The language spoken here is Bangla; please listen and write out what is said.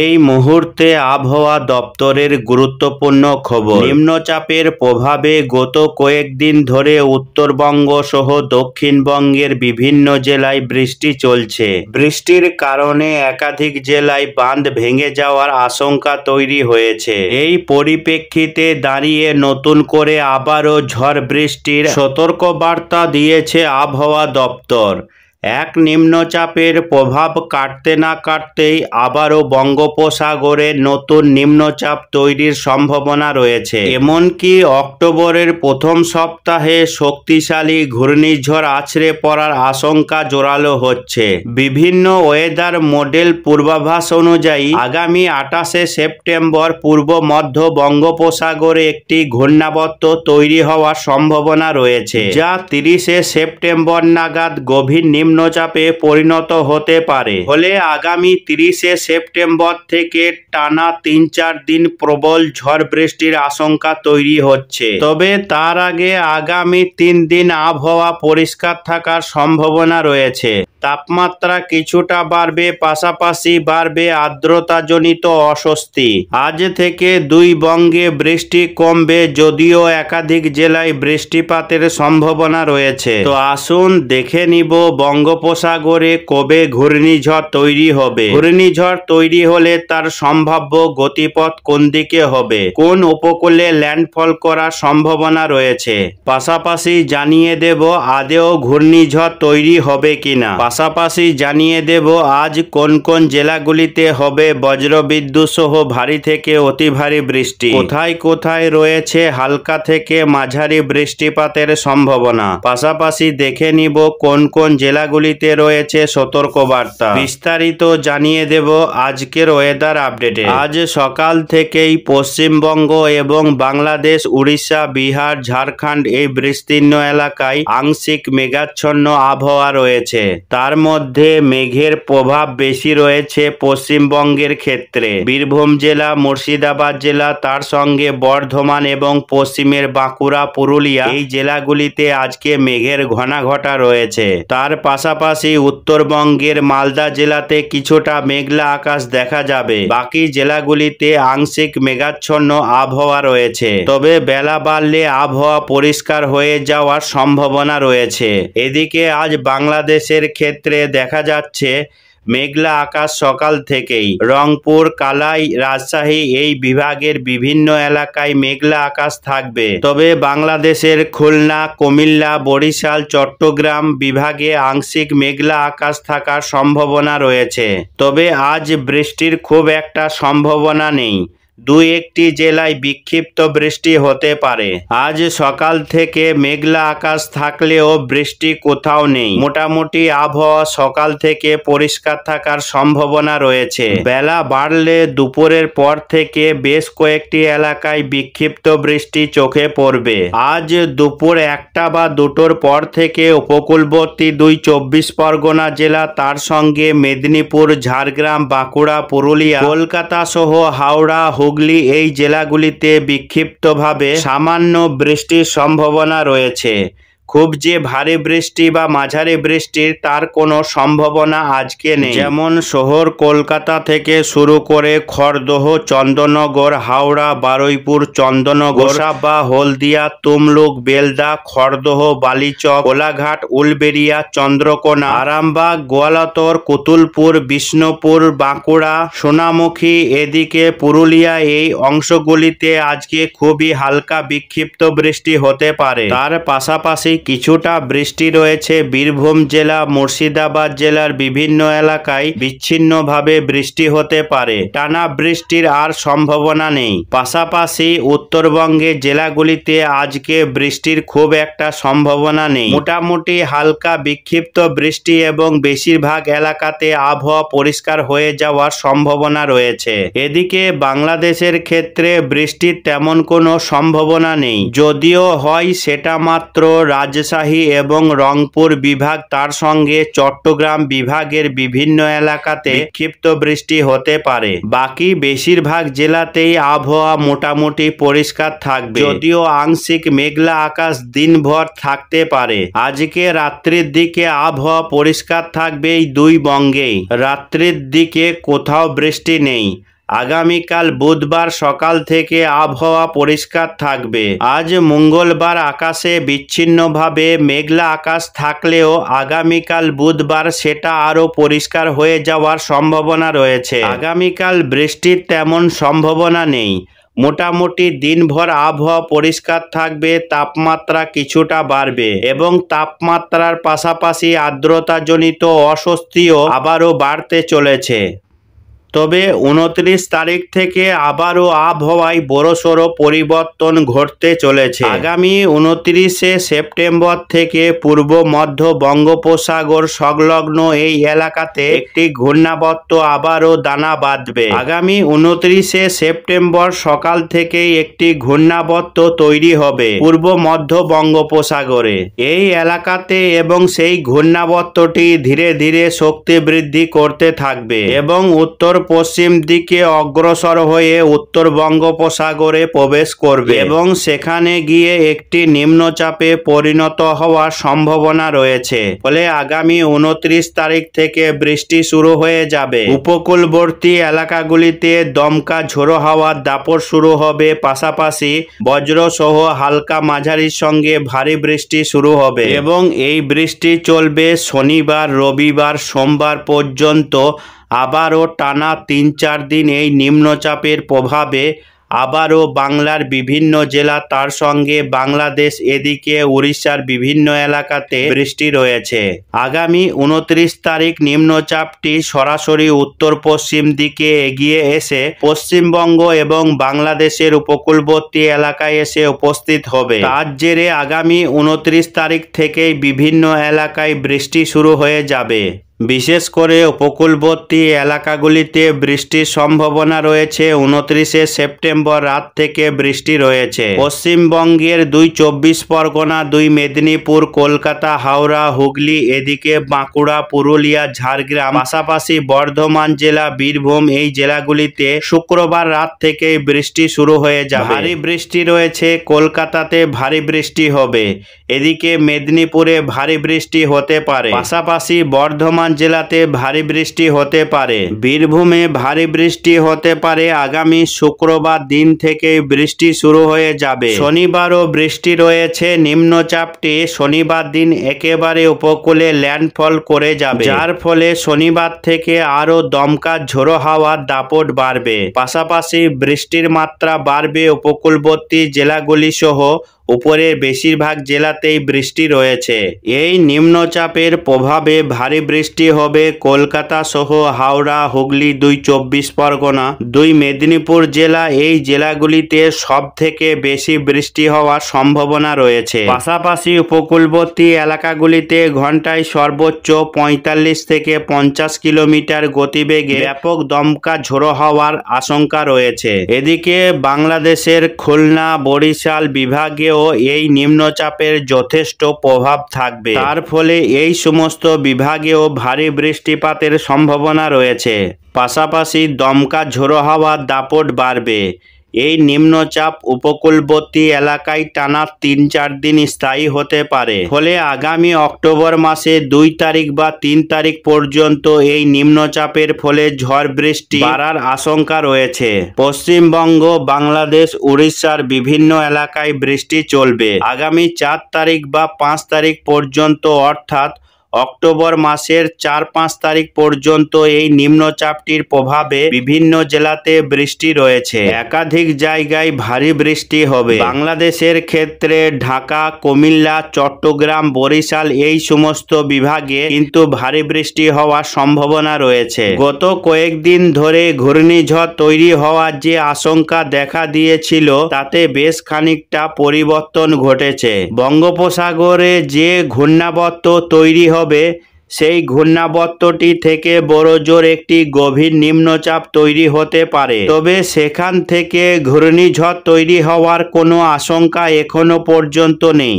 এই মুহূর্তে আবহাওয়া দপ্তরের গুরুত্বপূর্ণ খবর নিম্নচাপের প্রভাবে গত কয়েকদিন ধরে উত্তরবঙ্গ সহ দক্ষিণবঙ্গের বিভিন্ন জেলায় বৃষ্টি চলছে বৃষ্টির কারণে একাধিক জেলায় বাঁধ ভেঙে যাওয়ার আশঙ্কা তৈরি হয়েছে এই পরিপ্রেক্ষিতে দাঁড়িয়ে নতুন করে আবারও ঝড় বৃষ্টির সতর্কবার্তা দিয়েছে আবহাওয়া দপ্তর এক নিম্নচাপের প্রভাব কাটতে না কাটতেই আবারও বঙ্গোপসাগরে নতুন নিম্নচাপ তৈরির সম্ভাবনা রয়েছে এমনকি অক্টোবরের প্রথম সপ্তাহে শক্তিশালী ঘূর্ণিঝড় আছড়ে পড়ার আশঙ্কা জোরালো হচ্ছে বিভিন্ন ওয়েদার মডেল পূর্বাভাস অনুযায়ী আগামী আঠাশে সেপ্টেম্বর পূর্ব মধ্য বঙ্গোপসাগরে একটি ঘূর্ণাবত্ত তৈরি হওয়ার সম্ভাবনা রয়েছে যা তিরিশে সেপ্টেম্বর নাগাদ গভীর নিম্ন নিম্নচাপে পরিণত হতে পারে ফলে আগামী তিরিশে সেপ্টেম্বর থেকে টানা তিন চার দিন প্রবল ঝড় বৃষ্টির আশঙ্কা তৈরি হচ্ছে তবে তার আগে আগামী তিন দিন আবহাওয়া পরিষ্কার থাকার সম্ভাবনা রয়েছে তাপমাত্রা কিছুটা বাড়বে পাশাপাশি বাড়বে আর্দ্রতাজনিত অস্বস্তি আজ থেকে দুই বঙ্গে বৃষ্টি কমবে যদিও একাধিক জেলায় বৃষ্টিপাতের সম্ভাবনা রয়েছে তো আসুন দেখে নিব বঙ্গোপসাগরে কবে ঘূর্ণিঝড় তৈরি হবে ঘূর্ণিঝড় তৈরি হলে তার সম্ভাব্য গতিপথ কোন দিকে হবে কোন উপকূলে ল্যান্ডফল করার সম্ভাবনা রয়েছে পাশাপাশি জানিয়ে দেব আদেও ঘূর্ণিঝড় তৈরি হবে কিনা পাশাপাশি জানিয়ে দেব আজ কোন কোন জেলাগুলিতে হবে বজ্রবিদ্যুৎ সহ ভারী থেকে অতি ভারী বৃষ্টি কোথায় কোথায় রয়েছে হালকা থেকে মাঝারি বৃষ্টিপাতের সম্ভাবনা পাশাপাশি দেখে নিব কোন কোন জেলাগুলিতে রয়েছে সতর্কবার্তা বিস্তারিত জানিয়ে দেব আজকের ওয়েদার আপডেটে আজ সকাল থেকেই পশ্চিমবঙ্গ এবং বাংলাদেশ উড়িষ্যা বিহার ঝাড়খণ্ড এই বিস্তীর্ণ এলাকায় আংশিক মেঘাচ্ছন্ন আবহাওয়া রয়েছে তার মধ্যে মেঘের প্রভাব বেশি রয়েছে পশ্চিমবঙ্গের ক্ষেত্রে বীরভূম জেলা মুর্শিদাবাদ জেলা তার সঙ্গে বর্ধমান এবং পশ্চিমের বাঁকুড়া পুরুলিয়া এই জেলাগুলিতে আজকে মেঘের ঘনা ঘটা রয়েছে তার পাশাপাশি উত্তরবঙ্গের মালদা জেলাতে কিছুটা মেঘলা আকাশ দেখা যাবে বাকি জেলাগুলিতে আংশিক মেঘাচ্ছন্ন আবহাওয়া রয়েছে তবে বেলা বাড়লে আবহাওয়া পরিষ্কার হয়ে যাওয়ার সম্ভাবনা রয়েছে এদিকে আজ বাংলাদেশের ক্ষেত্রে ক্ষেত্রে দেখা যাচ্ছে মেঘলা আকাশ সকাল থেকেই রংপুর কালাই রাজশাহী এই বিভাগের বিভিন্ন এলাকায় মেঘলা আকাশ থাকবে তবে বাংলাদেশের খুলনা কুমিল্লা বরিশাল চট্টগ্রাম বিভাগে আংশিক মেঘলা আকাশ থাকার সম্ভাবনা রয়েছে তবে আজ বৃষ্টির খুব একটা সম্ভাবনা নেই দুই একটি জেলায় বিক্ষিপ্ত বৃষ্টি হতে পারে আজ সকাল থেকে মেঘলা আকাশ থাকলেও বৃষ্টি কোথাও নেই মোটামুটি আবহাওয়া সকাল থেকে পরিষ্কার থাকার সম্ভাবনা রয়েছে বেলা বাড়লে দুপুরের পর থেকে বেশ কয়েকটি এলাকায় বিক্ষিপ্ত বৃষ্টি চোখে পড়বে আজ দুপুর একটা বা দুটোর পর থেকে উপকূলবর্তী দুই চব্বিশ পরগনা জেলা তার সঙ্গে মেদিনীপুর ঝাড়গ্রাম বাঁকুড়া পুরুলিয়া কলকাতা সহ হাওড়া হুগলি এই জেলাগুলিতে বিক্ষিপ্তভাবে সামান্য বৃষ্টির সম্ভাবনা রয়েছে খুব যে ভারী বৃষ্টি বা মাঝারি বৃষ্টির তার কোনো সম্ভাবনা আজকে নেই যেমন শহর কলকাতা থেকে শুরু করে খড়দহ চন্দননগর হাওড়া বারুইপুর চন্দনগর বা হলদিয়া তুমলুক বেলদা খড়দহ বালিচক কোলাঘাট উলবেরিয়া চন্দ্রকোনা আরামবাগ গোয়ালতর কুতুলপুর বিষ্ণুপুর বাঁকুড়া সোনামুখী এদিকে পুরুলিয়া এই অংশগুলিতে আজকে খুবই হালকা বিক্ষিপ্ত বৃষ্টি হতে পারে তার পাশাপাশি কিছুটা বৃষ্টি রয়েছে বীরভূম জেলা মুর্শিদাবাদ জেলার বিভিন্ন এলাকায় বিচ্ছিন্নভাবে বৃষ্টি হতে পারে টানা বৃষ্টির আর সম্ভাবনা নেই পাশাপাশি উত্তরবঙ্গে জেলাগুলিতে আজকে বৃষ্টির খুব একটা সম্ভাবনা নেই মোটামুটি হালকা বিক্ষিপ্ত বৃষ্টি এবং বেশিরভাগ এলাকাতে আবহাওয়া পরিষ্কার হয়ে যাওয়ার সম্ভাবনা রয়েছে এদিকে বাংলাদেশের ক্ষেত্রে বৃষ্টির তেমন কোনো সম্ভাবনা নেই যদিও হয় সেটা মাত্র রাজশাহী এবং রংপুর বিভাগ তার সঙ্গে চট্টগ্রাম বিভাগের বিভিন্ন এলাকাতে ক্ষিপ্ত বৃষ্টি হতে পারে বাকি বেশিরভাগ জেলাতেই আবহাওয়া মোটামুটি পরিষ্কার থাকবে যদিও আংশিক মেঘলা আকাশ দিনভর থাকতে পারে আজকে রাত্রির দিকে আবহাওয়া পরিষ্কার থাকবে এই দুই বঙ্গেই রাত্রির দিকে কোথাও বৃষ্টি নেই আগামীকাল বুধবার সকাল থেকে আবহাওয়া পরিষ্কার থাকবে আজ মঙ্গলবার আকাশে বিচ্ছিন্নভাবে মেঘলা আকাশ থাকলেও আগামীকাল বুধবার সেটা আরও পরিষ্কার হয়ে যাওয়ার সম্ভাবনা রয়েছে আগামীকাল বৃষ্টির তেমন সম্ভাবনা নেই মোটামুটি দিনভর আবহাওয়া পরিষ্কার থাকবে তাপমাত্রা কিছুটা বাড়বে এবং তাপমাত্রার পাশাপাশি আর্দ্রতাজনিত অস্বস্তিও আবারও বাড়তে চলেছে তবে উনত্রিশ তারিখ থেকে আবারও আবহাওয়ায় বড়সড় পরিবর্তন ঘটতে চলেছে আগামী উনত্রিশে সেপ্টেম্বর থেকে পূর্ব মধ্য বঙ্গোপসাগর সংলগ্ন এই এলাকাতে একটি ঘূর্ণাবর্ত আবারও দানা বাঁধবে আগামী উনত্রিশে সেপ্টেম্বর সকাল থেকে একটি ঘূর্ণাবর্ত তৈরি হবে পূর্ব মধ্য বঙ্গোপসাগরে এই এলাকাতে এবং সেই ঘূর্ণাবর্তটি ধীরে ধীরে শক্তি বৃদ্ধি করতে থাকবে এবং উত্তর পশ্চিম দিকে অগ্রসর হয়ে উত্তর বঙ্গোপসাগরে প্রবেশ করবে এবং সেখানে গিয়ে একটি নিম্নচাপে পরিণত হওয়ার সম্ভাবনা রয়েছে ফলে আগামী উনত্রিশ তারিখ থেকে বৃষ্টি শুরু হয়ে যাবে উপকূলবর্তী এলাকাগুলিতে দমকা ঝোড়ো হাওয়ার দাপট শুরু হবে পাশাপাশি বজ্রসহ হালকা মাঝারির সঙ্গে ভারী বৃষ্টি শুরু হবে এবং এই বৃষ্টি চলবে শনিবার রবিবার সোমবার পর্যন্ত আবারও টানা তিন চার দিন এই নিম্নচাপের প্রভাবে আবারও বাংলার বিভিন্ন জেলা তার সঙ্গে বাংলাদেশ এদিকে উড়িষ্যার বিভিন্ন এলাকাতে বৃষ্টি রয়েছে আগামী উনত্রিশ তারিখ নিম্নচাপটি সরাসরি উত্তর পশ্চিম দিকে এগিয়ে এসে পশ্চিমবঙ্গ এবং বাংলাদেশের উপকূলবর্তী এলাকায় এসে উপস্থিত হবে তার জেরে আগামী উনত্রিশ তারিখ থেকেই বিভিন্ন এলাকায় বৃষ্টি শুরু হয়ে যাবে বিশেষ করে উপকূলবর্তী এলাকাগুলিতে বৃষ্টির সম্ভাবনা রয়েছে উনত্রিশে সেপ্টেম্বর রাত থেকে বৃষ্টি রয়েছে পশ্চিমবঙ্গের দুই চব্বিশ পরগনা দুই মেদিনীপুর কলকাতা হাওড়া হুগলি এদিকে বাঁকুড়া পুরুলিয়া ঝাড়গ্রাম পাশাপাশি বর্ধমান জেলা বীরভূম এই জেলাগুলিতে শুক্রবার রাত থেকেই বৃষ্টি শুরু হয়ে যায় ভারী বৃষ্টি রয়েছে কলকাতাতে ভারী বৃষ্টি হবে এদিকে মেদিনীপুরে ভারী বৃষ্টি হতে পারে পাশাপাশি বর্ধমান বর্ধমান জেলাতে ভারী বৃষ্টি হতে পারে বীরভূমে ভারী বৃষ্টি হতে পারে আগামী শুক্রবার দিন থেকে বৃষ্টি শুরু হয়ে যাবে শনিবারও বৃষ্টি রয়েছে নিম্নচাপটি শনিবার দিন একেবারে উপকূলে ল্যান্ডফল করে যাবে যার ফলে শনিবার থেকে আরও দমকা ঝোড়ো হাওয়ার দাপট বাড়বে পাশাপাশি বৃষ্টির মাত্রা বাড়বে উপকূলবর্তী জেলাগুলি সহ উপরের বেশিরভাগ জেলাতেই বৃষ্টি রয়েছে এই নিম্নচাপের প্রভাবে ভারী বৃষ্টি হবে কলকাতা সহ হাওড়া হুগলি দুই চব্বিশ পরগনা দুই মেদিনীপুর জেলা এই জেলাগুলিতে সব থেকে বেশি বৃষ্টি হওয়ার সম্ভাবনা রয়েছে পাশাপাশি উপকূলবর্তী এলাকাগুলিতে ঘন্টায় সর্বোচ্চ পঁয়তাল্লিশ থেকে পঞ্চাশ কিলোমিটার গতিবেগে ব্যাপক দমকা ঝোড়ো হওয়ার আশঙ্কা রয়েছে এদিকে বাংলাদেশের খুলনা বরিশাল বিভাগে এই নিম্নচাপের যথেষ্ট প্রভাব থাকবে তার ফলে এই সমস্ত বিভাগেও ভারী বৃষ্টিপাতের সম্ভাবনা রয়েছে পাশাপাশি দমকা ঝোড়ো হাওয়া দাপট বাড়বে এই নিম্নচাপ উপকূলবর্তী এলাকায় টানা তিন চার দিন স্থায়ী হতে পারে ফলে আগামী অক্টোবর মাসে দুই তারিখ বা তিন তারিখ পর্যন্ত এই নিম্নচাপের ফলে ঝড় বৃষ্টি বাড়ার আশঙ্কা রয়েছে পশ্চিমবঙ্গ বাংলাদেশ উড়িষ্যার বিভিন্ন এলাকায় বৃষ্টি চলবে আগামী চার তারিখ বা পাঁচ তারিখ পর্যন্ত অর্থাৎ অক্টোবর মাসের চার পাঁচ তারিখ পর্যন্ত এই নিম্নচাপটির প্রভাবে বিভিন্ন জেলাতে বৃষ্টি রয়েছে একাধিক জায়গায় ভারী বৃষ্টি হবে বাংলাদেশের ক্ষেত্রে ঢাকা কুমিল্লা চট্টগ্রাম বরিশাল এই সমস্ত বিভাগে কিন্তু ভারী বৃষ্টি হওয়ার সম্ভাবনা রয়েছে গত কয়েকদিন ধরে ঘূর্ণিঝড় তৈরি হওয়ার যে আশঙ্কা দেখা দিয়েছিল তাতে বেশ খানিকটা পরিবর্তন ঘটেছে বঙ্গোপসাগরে যে ঘূর্ণাবর্ত তৈরি হয় হবে সেই ঘূর্ণাবর্তটি থেকে বড় জোর একটি গভীর নিম্নচাপ তৈরি হতে পারে তবে সেখান থেকে ঘূর্ণিঝড় তৈরি হওয়ার কোনো আশঙ্কা এখনও পর্যন্ত নেই